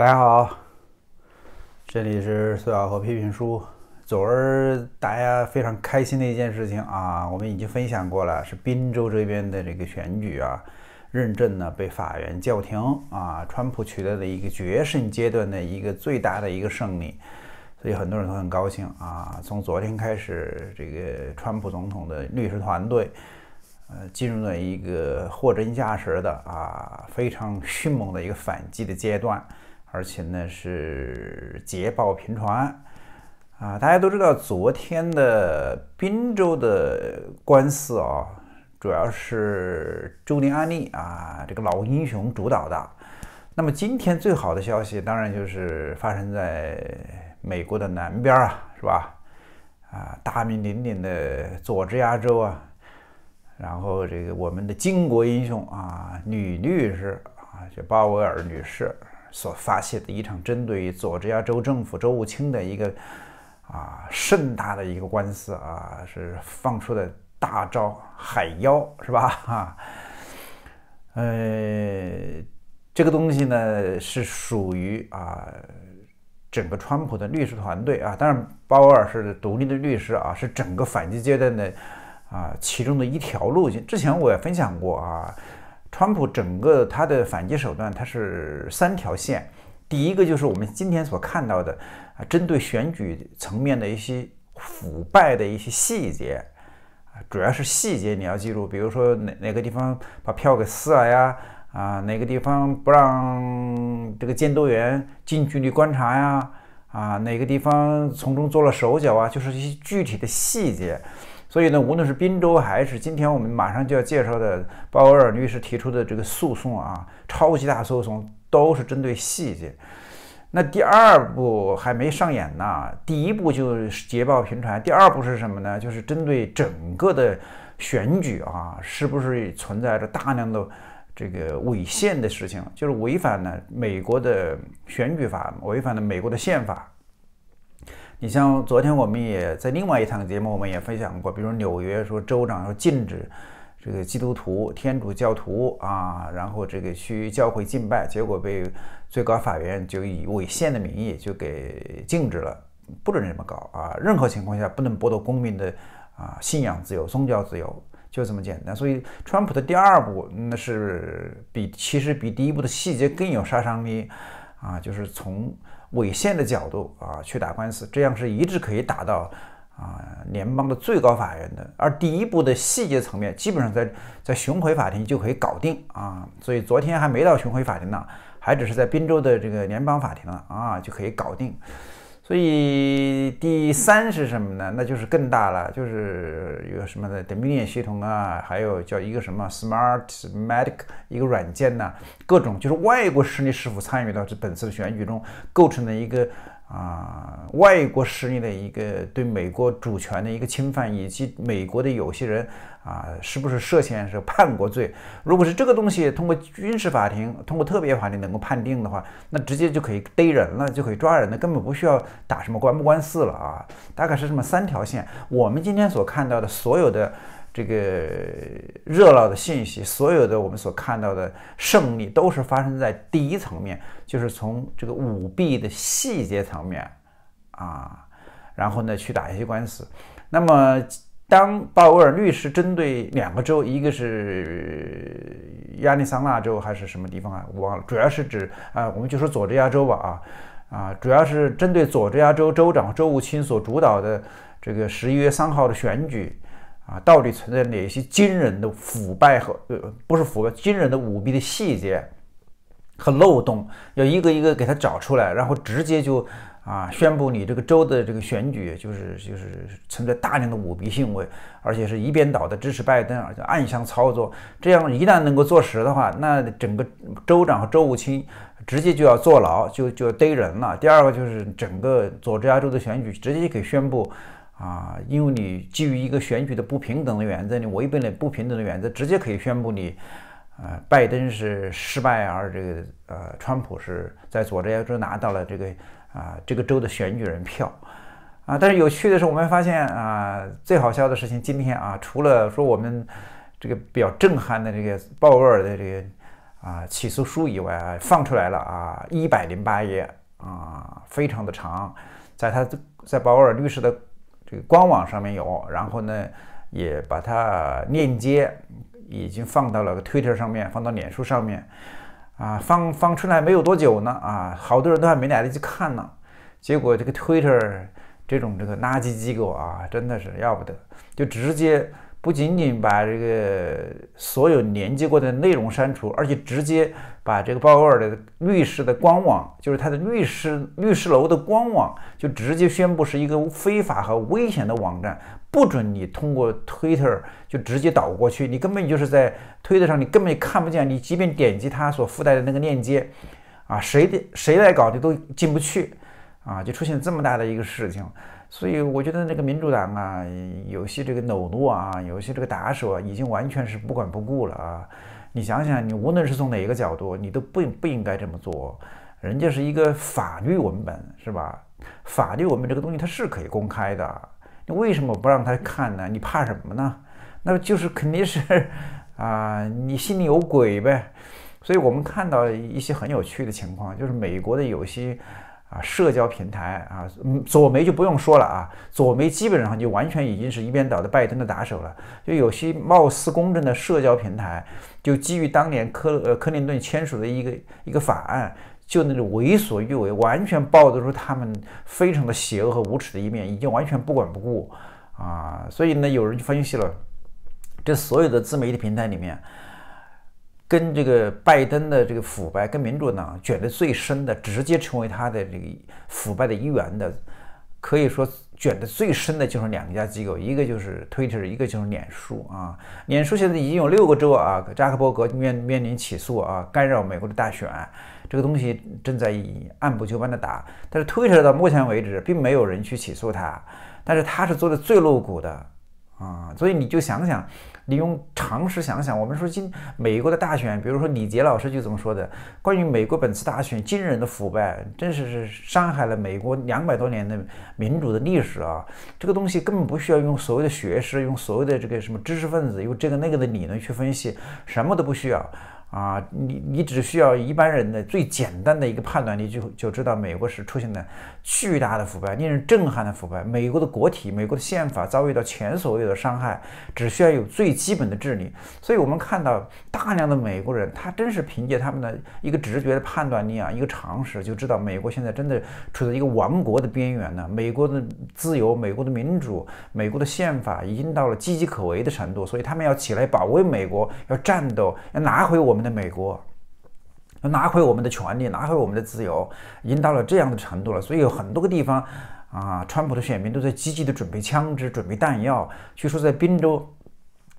大家好，这里是苏小和批评书。昨儿大家非常开心的一件事情啊，我们已经分享过了，是滨州这边的这个选举啊，认证呢被法院叫停啊，川普取得了一个决胜阶段的一个最大的一个胜利，所以很多人都很高兴啊。从昨天开始，这个川普总统的律师团队呃进入了一个货真价实的啊非常迅猛的一个反击的阶段。而且呢是捷报频传，啊，大家都知道昨天的滨州的官司啊，主要是朱林安利啊这个老英雄主导的。那么今天最好的消息当然就是发生在美国的南边儿啊，是吧？啊，大名鼎鼎的佐治亚州啊，然后这个我们的巾帼英雄啊，女律师啊，就巴维尔女士。所发起的一场针对于佐治亚州政府州务卿的一个啊盛大的一个官司啊，是放出的大招海妖是吧？哈，呃，这个东西呢是属于啊整个川普的律师团队啊，当然鲍威尔是独立的律师啊，是整个反击阶段的啊其中的一条路径。之前我也分享过啊。川普整个他的反击手段，他是三条线。第一个就是我们今天所看到的，啊，针对选举层面的一些腐败的一些细节，啊，主要是细节你要记住，比如说哪哪个地方把票给撕了呀，啊，哪个地方不让这个监督员近距离观察呀，啊，哪个地方从中做了手脚啊，就是一些具体的细节。所以呢，无论是滨州还是今天我们马上就要介绍的鲍威尔律师提出的这个诉讼啊，超级大诉讼，都是针对细节。那第二部还没上演呢，第一部就捷报频传。第二部是什么呢？就是针对整个的选举啊，是不是存在着大量的这个违宪的事情，就是违反了美国的选举法，违反了美国的宪法。你像昨天我们也在另外一堂节目，我们也分享过，比如纽约说州长要禁止这个基督徒、天主教徒啊，然后这个去教会敬拜，结果被最高法院就以违宪的名义就给禁止了，不准这么搞啊！任何情况下不能剥夺公民的啊信仰自由、宗教自由，就这么简单。所以，川普的第二步那是比其实比第一步的细节更有杀伤力啊，就是从。违宪的角度啊，去打官司，这样是一直可以打到啊联邦的最高法院的。而第一步的细节层面，基本上在在巡回法庭就可以搞定啊。所以昨天还没到巡回法庭呢，还只是在宾州的这个联邦法庭了啊，就可以搞定。所以第三是什么呢？那就是更大了，就是一个什么的 Dominion 系统啊，还有叫一个什么 Smartmatic 一个软件呐，各种就是外国势力是否参与到这本次的选举中，构成了一个啊外国势力的一个对美国主权的一个侵犯，以及美国的有些人。啊，是不是涉嫌是叛国罪？如果是这个东西通过军事法庭、通过特别法庭能够判定的话，那直接就可以逮人了，就可以抓人了，根本不需要打什么官不官司了啊！大概是这么三条线。我们今天所看到的所有的这个热闹的信息，所有的我们所看到的胜利，都是发生在第一层面，就是从这个舞弊的细节层面啊，然后呢去打一些官司。那么。当鲍威尔律师针对两个州，一个是亚利桑那州还是什么地方啊？我忘了，主要是指啊，我们就说佐治亚州吧啊啊，主要是针对佐治亚州州长州务卿所主导的这个十一月三号的选举啊，到底存在哪些惊人的腐败和呃不是腐败，惊人的舞弊的细节和漏洞，要一个一个给他找出来，然后直接就。啊！宣布你这个州的这个选举，就是就是存在大量的舞弊行为，而且是一边倒的支持拜登，而且暗箱操作。这样一旦能够坐实的话，那整个州长和州务卿直接就要坐牢，就就要逮人了。第二个就是整个佐治亚州的选举，直接可以宣布啊，因为你基于一个选举的不平等的原则，你违背了不平等的原则，直接可以宣布你呃拜登是失败，而这个呃川普是在佐治亚州拿到了这个。啊，这个州的选举人票，啊，但是有趣的是，我们发现啊，最好笑的事情，今天啊，除了说我们这个比较震撼的这个鲍威尔的这个啊起诉书以外，放出来了啊，一百零八页啊，非常的长，在他在鲍威尔律师的这个官网上面有，然后呢，也把它链接已经放到了 Twitter 上面，放到脸书上面。啊，放放出来没有多久呢，啊，好多人都还没来得及看呢，结果这个 Twitter 这种这个垃圾机构啊，真的是要不得，就直接不仅仅把这个所有连接过的内容删除，而且直接把这个鲍威尔的律师的官网，就是他的律师律师楼的官网，就直接宣布是一个非法和危险的网站。不准你通过推特就直接导过去，你根本就是在推特上，你根本看不见。你即便点击它所附带的那个链接，啊，谁的谁来搞你都进不去，啊，就出现这么大的一个事情。所以我觉得那个民主党啊，有些这个喽啰啊，有些这个打手啊，已经完全是不管不顾了啊。你想想，你无论是从哪个角度，你都不不应该这么做。人家是一个法律文本，是吧？法律文本这个东西它是可以公开的。为什么不让他看呢？你怕什么呢？那就是肯定是啊，你心里有鬼呗。所以我们看到一些很有趣的情况，就是美国的有些啊社交平台啊，左媒就不用说了啊，左媒基本上就完全已经是一边倒的拜登的打手了。就有些貌似公正的社交平台，就基于当年克呃克林顿签署的一个一个法案。就那种为所欲为，完全暴露出他们非常的邪恶和无耻的一面，已经完全不管不顾啊！所以呢，有人就分析了，这所有的自媒体平台里面，跟这个拜登的这个腐败、跟民主党卷得最深的，直接成为他的这个腐败的一员的，可以说。卷得最深的就是两家机构，一个就是 Twitter，一个就是脸书啊。脸书现在已经有六个州啊，扎克伯格面面临起诉啊，干扰美国的大选，这个东西正在以按部就班的打。但是 Twitter 到目前为止，并没有人去起诉他，但是他是做的最露骨的。啊，所以你就想想，你用常识想想，我们说今美国的大选，比如说李杰老师就怎么说的，关于美国本次大选惊人的腐败，真是是伤害了美国两百多年的民主的历史啊！这个东西根本不需要用所谓的学识，用所谓的这个什么知识分子，用这个那个的理论去分析，什么都不需要啊！你你只需要一般人的最简单的一个判断，你就就知道美国是出现了。巨大的腐败，令人震撼的腐败，美国的国体、美国的宪法遭遇到前所未有的伤害，只需要有最基本的治理。所以，我们看到大量的美国人，他真是凭借他们的一个直觉的判断力啊，一个常识，就知道美国现在真的处在一个亡国的边缘呢。美国的自由、美国的民主、美国的宪法已经到了岌岌可危的程度，所以他们要起来保卫美国，要战斗，要拿回我们的美国。拿回我们的权利，拿回我们的自由，已经到了这样的程度了。所以有很多个地方啊，川普的选民都在积极的准备枪支、准备弹药。据说在宾州，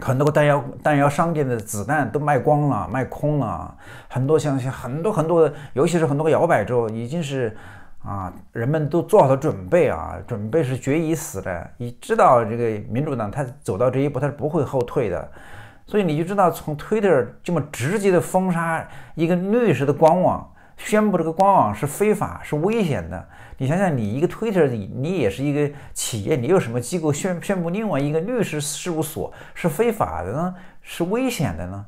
很多个弹药弹药商店的子弹都卖光了、卖空了。很多像像很多很多，尤其是很多个摇摆州，已经是啊，人们都做好了准备啊，准备是决一死的。你知道这个民主党他走到这一步，他是不会后退的。所以你就知道，从 Twitter 这么直接的封杀一个律师的官网，宣布这个官网是非法、是危险的。你想想，你一个 Twitter，你你也是一个企业，你有什么机构宣宣布另外一个律师事务所是非法的呢？是危险的呢？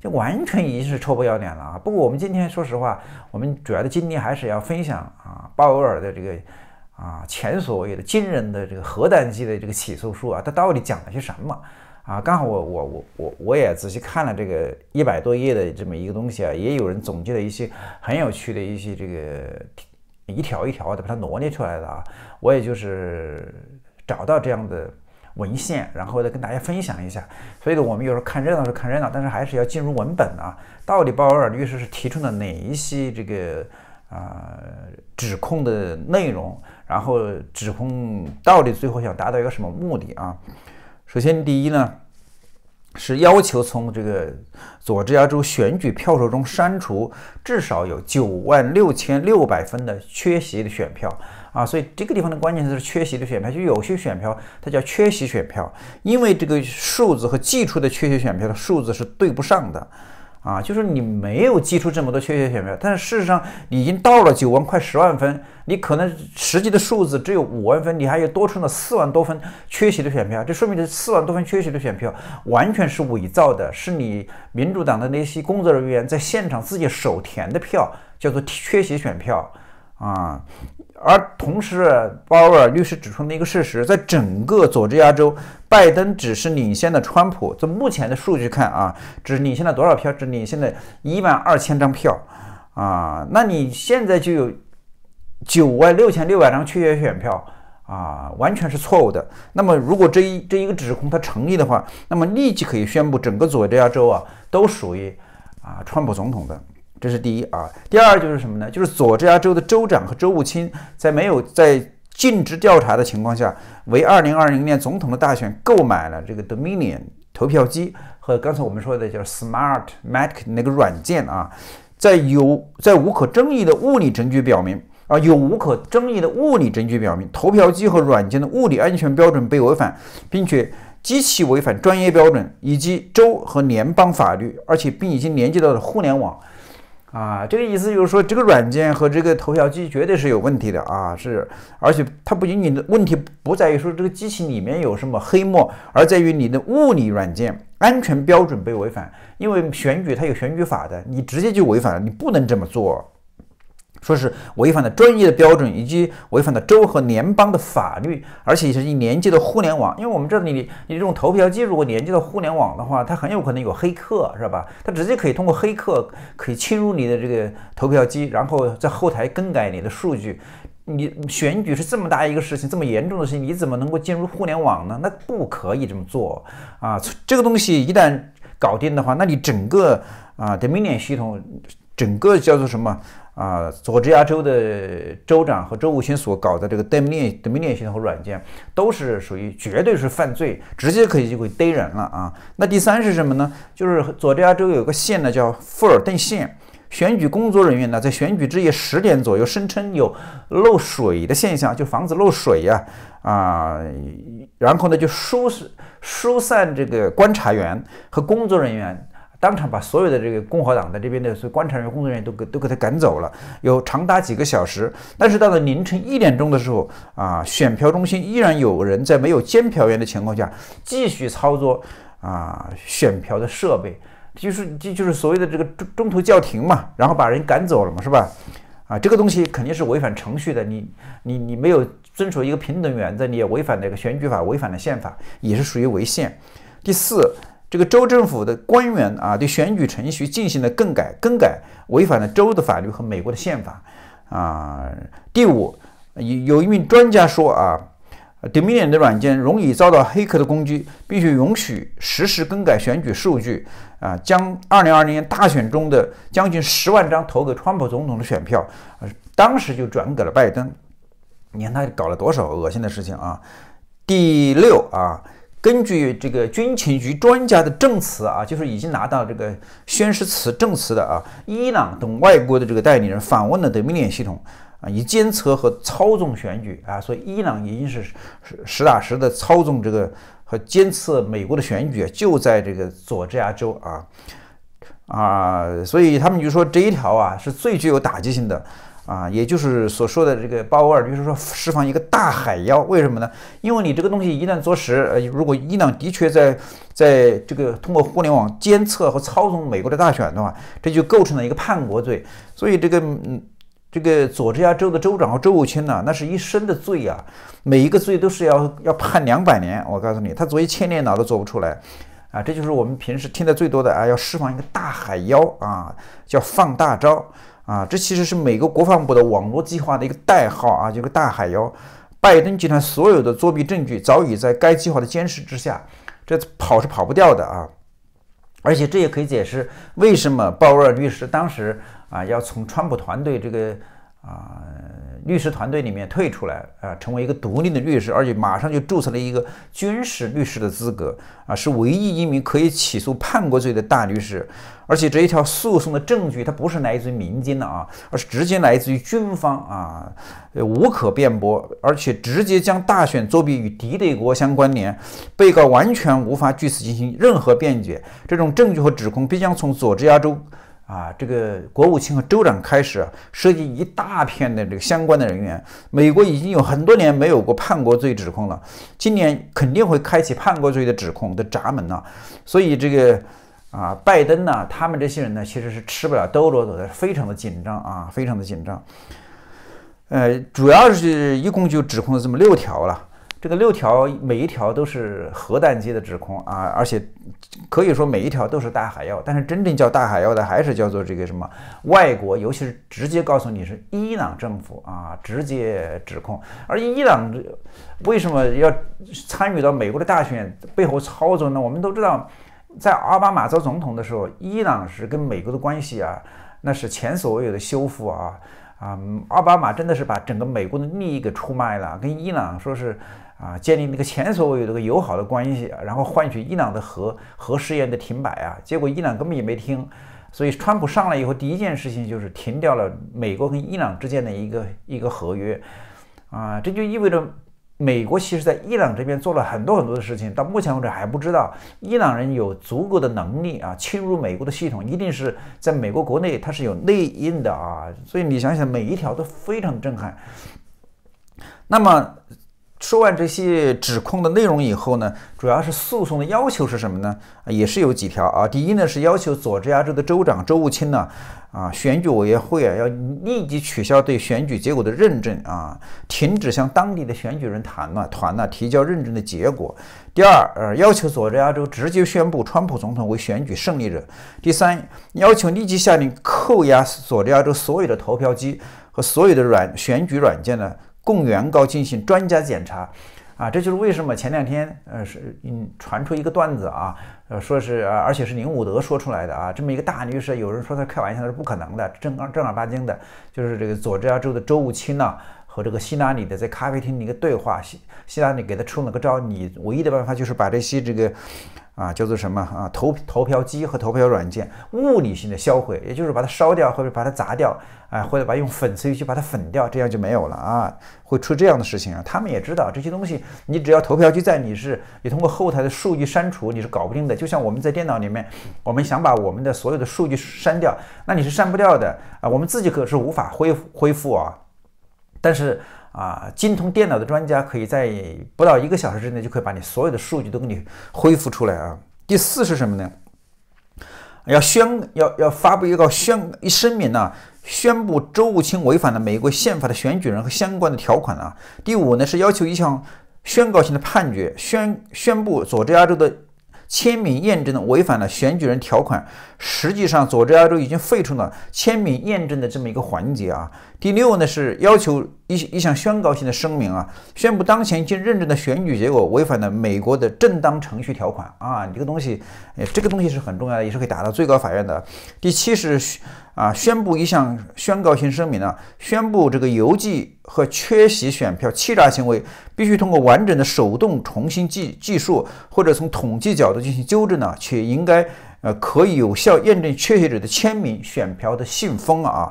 就完全已经是臭不要脸了啊！不过我们今天说实话，我们主要的精力还是要分享啊，鲍威尔的这个啊前所未有的惊人的这个核弹机的这个起诉书啊，它到底讲了些什么？啊，刚好我我我我我也仔细看了这个一百多页的这么一个东西啊，也有人总结了一些很有趣的一些这个一条一条的把它罗列出来的啊，我也就是找到这样的文献，然后再跟大家分享一下。所以呢，我们有时候看热闹是看热闹，但是还是要进入文本啊，到底鲍威尔律师是提出了哪一些这个啊指控的内容，然后指控到底最后想达到一个什么目的啊？首先，第一呢，是要求从这个佐治亚州选举票数中删除至少有九万六千六百分的缺席的选票啊，所以这个地方的关键字是缺席的选票，就有些选票它叫缺席选票，因为这个数字和寄出的缺席选票的数字是对不上的。啊，就是你没有计出这么多缺席选票，但是事实上已经到了九万快十万分，你可能实际的数字只有五万分，你还有多出了四万多分缺席的选票，这说明这四万多分缺席的选票完全是伪造的，是你民主党的那些工作人员在现场自己手填的票，叫做缺席选票，啊。而同时，鲍威尔律师指出的一个事实，在整个佐治亚州，拜登只是领先了川普。从目前的数据看啊，只领先了多少票？只领先了一万二千张票啊！那你现在就有九万六千六百张缺选票啊，完全是错误的。那么，如果这一这一个指控它成立的话，那么立即可以宣布整个佐治亚州啊，都属于啊川普总统的。这是第一啊，第二就是什么呢？就是佐治亚州的州长和州务卿在没有在尽职调查的情况下，为二零二零年总统的大选购买了这个 Dominion 投票机和刚才我们说的叫 Smartmatic 那个软件啊，在有在无可争议的物理证据表明啊，有无可争议的物理证据表明投票机和软件的物理安全标准被违反，并且极其违反专业标准以及州和联邦法律，而且并已经连接到了互联网。啊，这个意思就是说，这个软件和这个投票机绝对是有问题的啊，是，而且它不仅仅的问题不在于说这个机器里面有什么黑墨，而在于你的物理软件安全标准被违反，因为选举它有选举法的，你直接就违反了，你不能这么做。说是违反了专业的标准，以及违反了州和联邦的法律，而且是你连接的互联网。因为我们这里你这种投票机如果连接到互联网的话，它很有可能有黑客，是吧？它直接可以通过黑客可以侵入你的这个投票机，然后在后台更改你的数据。你选举是这么大一个事情，这么严重的事情，你怎么能够进入互联网呢？那不可以这么做啊！这个东西一旦搞定的话，那你整个啊 d o m i n i o n 系统，整个叫做什么？啊，佐治亚州的州长和州务卿所搞的这个 Dominion m i 单、i o n 系统和软件，都是属于绝对是犯罪，直接可以就会逮人了啊。那第三是什么呢？就是佐治亚州有个县呢叫富尔顿县，选举工作人员呢在选举之夜十点左右声称有漏水的现象，就房子漏水呀啊，然后呢就疏疏散这个观察员和工作人员。当场把所有的这个共和党的这边的所观察员工作人员都给都给他赶走了，有长达几个小时。但是到了凌晨一点钟的时候啊，选票中心依然有人在没有监票员的情况下继续操作啊选票的设备，就是这就是所谓的这个中中途叫停嘛，然后把人赶走了嘛，是吧？啊，这个东西肯定是违反程序的，你你你没有遵守一个平等原则，你也违反那个选举法，违反了宪法，也是属于违宪。第四。这个州政府的官员啊，对选举程序进行了更改，更改违反了州的法律和美国的宪法啊。第五，有有一名专家说啊，Dominion 的软件容易遭到黑客的攻击，必须允许实时更改选举数据啊。将二零二零年大选中的将近十万张投给川普总统的选票，当时就转给了拜登。你看他搞了多少恶心的事情啊！第六啊。根据这个军情局专家的证词啊，就是已经拿到这个宣誓词证词的啊，伊朗等外国的这个代理人访问了德米涅系统啊，以监测和操纵选举啊，所以伊朗已经是实实打实的操纵这个和监测美国的选举，就在这个佐治亚州啊啊，所以他们就说这一条啊是最具有打击性的。啊，也就是所说的这个巴沃尔，就是说释放一个大海妖，为什么呢？因为你这个东西一旦坐实，呃，如果伊朗的确在在这个通过互联网监测和操纵美国的大选的话，这就构成了一个叛国罪。所以这个嗯，这个佐治亚州的州长和州务卿呢，那是一生的罪啊，每一个罪都是要要判两百年。我告诉你，他做一千年牢都做不出来。啊，这就是我们平时听的最多的啊，要释放一个大海妖啊，叫放大招。啊，这其实是美国国防部的网络计划的一个代号啊，就个大海妖。拜登集团所有的作弊证据早已在该计划的监视之下，这跑是跑不掉的啊！而且这也可以解释为什么鲍威尔律师当时啊要从川普团队这个啊。律师团队里面退出来，啊，成为一个独立的律师，而且马上就注册了一个军事律师的资格，啊，是唯一一名可以起诉叛国罪的大律师，而且这一条诉讼的证据，它不是来自于民间的啊，而是直接来自于军方啊，无可辩驳，而且直接将大选作弊与敌对国相关联，被告完全无法据此进行任何辩解，这种证据和指控必将从佐治亚州。啊，这个国务卿和州长开始涉及一大片的这个相关的人员。美国已经有很多年没有过叛国罪指控了，今年肯定会开启叛国罪的指控的闸门了。所以这个啊，拜登呢，他们这些人呢，其实是吃不了兜着走的，非常的紧张啊，非常的紧张。呃，主要是一共就指控了这么六条了，这个六条每一条都是核弹级的指控啊，而且。可以说每一条都是大海药，但是真正叫大海药的还是叫做这个什么外国，尤其是直接告诉你是伊朗政府啊，直接指控。而伊朗为什么要参与到美国的大选背后操作呢？我们都知道，在奥巴马做总统的时候，伊朗是跟美国的关系啊，那是前所未有的修复啊啊！奥巴马真的是把整个美国的利益给出卖了，跟伊朗说是。啊，建立那个前所未有的个友好的关系，啊，然后换取伊朗的核核试验的停摆啊，结果伊朗根本也没听，所以川普上来以后，第一件事情就是停掉了美国跟伊朗之间的一个一个合约，啊，这就意味着美国其实在伊朗这边做了很多很多的事情，到目前为止还不知道伊朗人有足够的能力啊侵入美国的系统，一定是在美国国内它是有内应的啊，所以你想想每一条都非常震撼，那么。说完这些指控的内容以后呢，主要是诉讼的要求是什么呢？也是有几条啊。第一呢是要求佐治亚州的州长周务卿呢，啊选举委员会啊要立即取消对选举结果的认证啊，停止向当地的选举人谈团呢提交认证的结果。第二，呃，要求佐治亚州直接宣布川普总统为选举胜利者。第三，要求立即下令扣押佐治亚州所有的投票机和所有的软选举软件呢。供原告进行专家检查，啊，这就是为什么前两天，呃，是嗯传出一个段子啊，呃，说是而且是林武德说出来的啊，这么一个大律师，有人说他开玩笑，那是不可能的，正正儿八经的就是这个佐治亚州的州务卿呢。和这个希拉里的在咖啡厅的一个对话，希希拉里给他出了个招，你唯一的办法就是把这些这个啊叫做什么啊投投票机和投票软件物理性的销毁，也就是把它烧掉或者把它砸掉，啊或者把用粉碎机把它粉掉，这样就没有了啊。会出这样的事情啊，他们也知道这些东西，你只要投票机在，你是你通过后台的数据删除，你是搞不定的。就像我们在电脑里面，我们想把我们的所有的数据删掉，那你是删不掉的啊，我们自己可是无法恢恢复啊。但是啊，精通电脑的专家可以在不到一个小时之内就可以把你所有的数据都给你恢复出来啊。第四是什么呢？要宣要要发布一个宣一声明呢，宣布周武卿违反了美国宪法的选举人和相关的条款啊。第五呢是要求一项宣告性的判决，宣宣布佐治亚州的。签名验证违反了选举人条款，实际上佐治亚州已经废除了签名验证的这么一个环节啊。第六呢是要求。一一项宣告性的声明啊，宣布当前经认证的选举结果违反了美国的正当程序条款啊，你这个东西，呃，这个东西是很重要的，也是可以打到最高法院的。第七是，啊，宣布一项宣告性声明啊，宣布这个邮寄和缺席选票欺诈行为必须通过完整的手动重新计计数或者从统计角度进行纠正呢，且应该，呃，可以有效验证缺席者的签名、选票的信封啊。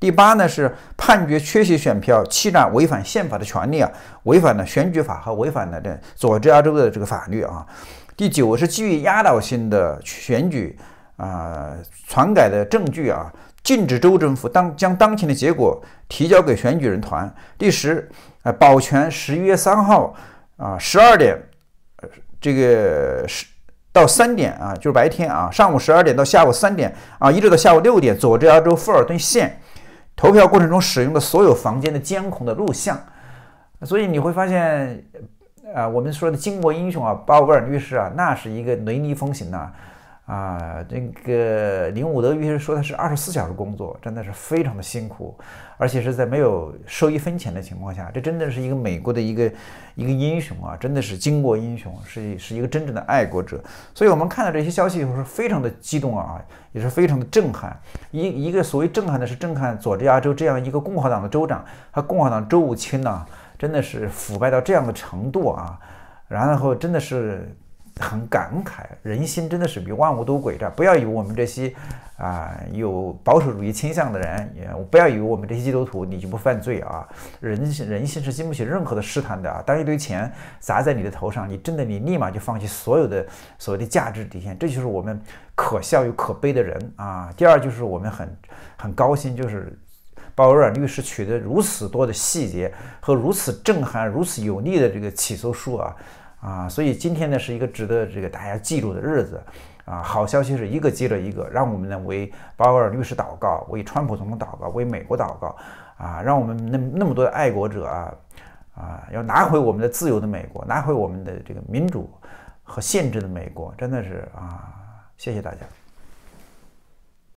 第八呢是判决缺席选票、侵占、违反宪法的权利啊，违反了选举法和违反了这佐治亚州的这个法律啊。第九是基于压倒性的选举啊篡改的证据啊，禁止州政府当将当前的结果提交给选举人团。第十呃，保全十一月三号啊十二点这个十到三点啊就是白天啊，上午十二点到下午三点啊，一直到下午六点，佐治亚州富尔顿县。投票过程中使用的所有房间的监控的录像，所以你会发现，啊，我们说的巾帼英雄啊，鲍威尔律师啊，那是一个雷厉风行啊。啊，这个林伍德医生说的是二十四小时工作，真的是非常的辛苦，而且是在没有收一分钱的情况下，这真的是一个美国的一个一个英雄啊，真的是巾帼英雄，是是一个真正的爱国者。所以我们看到这些消息以后，是非常的激动啊，也是非常的震撼。一一个所谓震撼的是震撼佐治亚州这样一个共和党的州长和共和党州务卿呢，真的是腐败到这样的程度啊，然后真的是。很感慨，人心真的是比万物都诡诈。不要以为我们这些，啊，有保守主义倾向的人，也不要以为我们这些基督徒，你就不犯罪啊！人人性是经不起任何的试探的，啊。当一堆钱砸在你的头上，你真的你立马就放弃所有的所谓的价值底线。这就是我们可笑又可悲的人啊！第二就是我们很很高兴，就是鲍威尔律师取得如此多的细节和如此震撼、如此有力的这个起诉书啊！啊，所以今天呢是一个值得这个大家记住的日子，啊，好消息是一个接着一个，让我们呢为鲍威尔律师祷告，为川普总统祷告，为美国祷告，啊，让我们那那么多的爱国者啊，啊，要拿回我们的自由的美国，拿回我们的这个民主和限制的美国，真的是啊，谢谢大家。